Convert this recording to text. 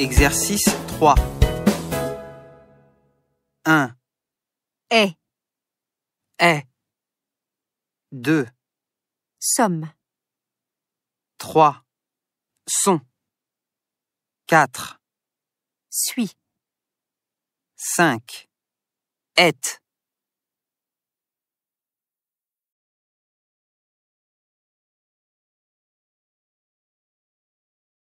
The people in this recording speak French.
Exercice 3. 1, est, 1, 2, somme, 3, son, 4, suis, 5, est,